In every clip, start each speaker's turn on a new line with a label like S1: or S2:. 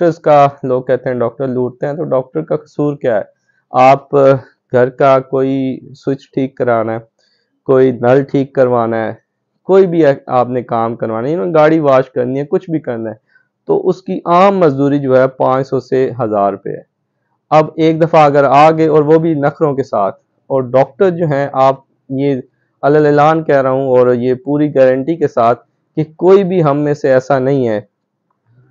S1: doctors का लोग कहते हैं डॉक्टर लूटते हैं तो डॉक्टर का कसूर क्या है आप घर का कोई स्विच ठीक कराना है कोई नल ठीक करवाना है कोई भी आपने काम करवाना है गाड़ी वाश करनी है कुछ भी करना है तो उसकी आम मजदूरी जो है पाँच सौ से हज़ार रुपये है अब एक दफ़ा अगर आ गए और वो भी नखरों के साथ और डॉक्टर जो हैं आप ये अल कह रहा हूँ और ये पूरी गारंटी के साथ कि कोई भी हम में से ऐसा नहीं है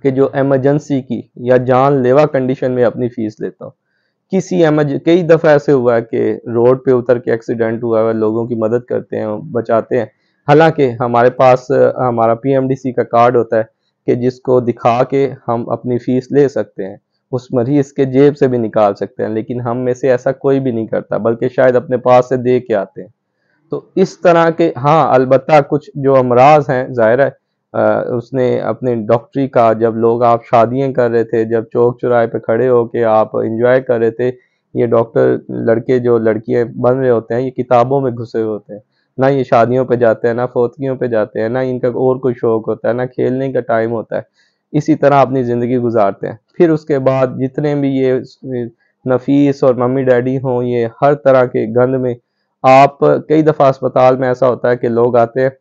S1: कि जो एमरजेंसी की या जानलेवा कंडीशन में अपनी फीस लेता हूँ किसी एमरज कई दफ़ा ऐसे हुआ है कि रोड पे उतर के एक्सीडेंट हुआ है लोगों की मदद करते हैं बचाते हैं हालांकि हमारे पास हमारा पीएमडीसी का कार्ड होता है कि जिसको दिखा के हम अपनी फ़ीस ले सकते हैं उस मरीज के जेब से भी निकाल सकते हैं लेकिन हम में से ऐसा कोई भी नहीं करता बल्कि शायद अपने पास से दे के आते हैं तो इस तरह के हाँ अलबत् कुछ जो अमराज हैं ज़ाहिर है उसने अपने डॉक्टरी का जब लोग आप शादियां कर रहे थे जब चौक चौराहे पे खड़े होके आप इंजॉय कर रहे थे ये डॉक्टर लड़के जो लड़कियां बन रहे होते हैं ये किताबों में घुसे होते हैं ना ये शादियों पे जाते हैं ना फोतगियों पे जाते हैं ना इनका और कोई शौक होता है ना खेलने का टाइम होता है इसी तरह अपनी ज़िंदगी गुजारते हैं फिर उसके बाद जितने भी ये नफीस और मम्मी डैडी हों ये हर तरह के गंद में आप कई दफ़ा अस्पताल में ऐसा होता है कि लोग आते हैं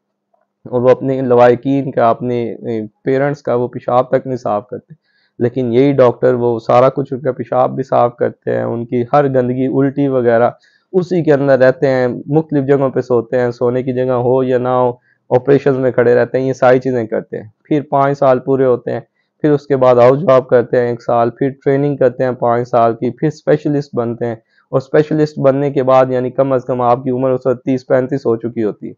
S1: और वो अपने लवाकिन का अपने पेरेंट्स का वो पेशाब तक नहीं साफ़ करते लेकिन यही डॉक्टर वो सारा कुछ उनका पेशाब भी साफ़ करते हैं उनकी हर गंदगी उल्टी वगैरह उसी के अंदर रहते हैं मुख्तलिफ जगहों पर सोते हैं सोने की जगह हो या ना हो ऑपरेशन में खड़े रहते हैं ये सारी चीज़ें करते हैं फिर पाँच साल पूरे होते हैं फिर उसके बाद हाउस जॉब करते हैं एक साल फिर ट्रेनिंग करते हैं पाँच साल की फिर स्पेशलिस्ट बनते हैं और स्पेशलिस्ट बनने के बाद यानी कम अज़ कम आपकी उम्र उस वक्त तीस पैंतीस हो चुकी होती है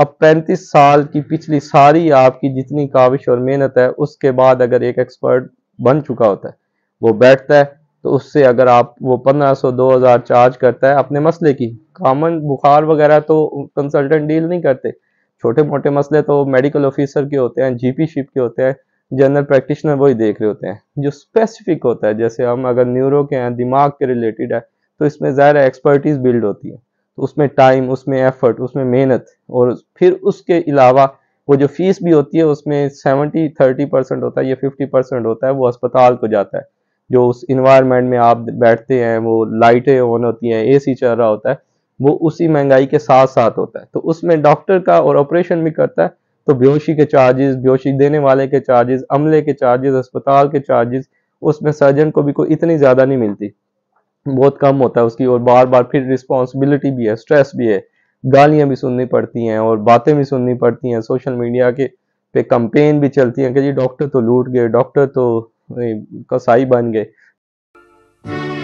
S1: अब पैंतीस साल की पिछली सारी आपकी जितनी काविश और मेहनत है उसके बाद अगर एक एक्सपर्ट बन चुका होता है वो बैठता है तो उससे अगर आप वो 1500 2000 चार्ज करता है अपने मसले की कॉमन बुखार वगैरह तो कंसल्टेंट डील नहीं करते छोटे मोटे मसले तो मेडिकल ऑफिसर के होते हैं पी शिप के होते हैं जनरल प्रैक्टिशनर वही देख रहे होते हैं जो स्पेसिफिक होता है जैसे हम अगर न्यूरो के हैं दिमाग के रिलेटेड है तो इसमें ज्यादा एक्सपर्टीज़ बिल्ड होती है तो उसमें टाइम उसमें एफर्ट उसमें मेहनत और फिर उसके अलावा वो जो फीस भी होती है उसमें सेवेंटी थर्टी परसेंट होता है या फिफ्टी परसेंट होता है वो अस्पताल को जाता है जो उस इन्वायरमेंट में आप बैठते हैं वो लाइटें ऑन होती हैं एसी चल रहा होता है वो उसी महंगाई के साथ साथ होता है तो उसमें डॉक्टर का और ऑपरेशन भी करता है तो बेहोशी के चार्जेस बेहोशी देने वाले के चार्जेस अमले के चार्जेस अस्पताल के चार्जेस उसमें सर्जन को भी कोई इतनी ज़्यादा नहीं मिलती बहुत कम होता है उसकी और बार बार फिर रिस्पॉन्सिबिलिटी भी है स्ट्रेस भी है गालियाँ भी सुननी पड़ती हैं और बातें भी सुननी पड़ती हैं सोशल मीडिया के पे कंपेन भी चलती हैं कि जी डॉक्टर तो लूट गए डॉक्टर तो कसाई बन गए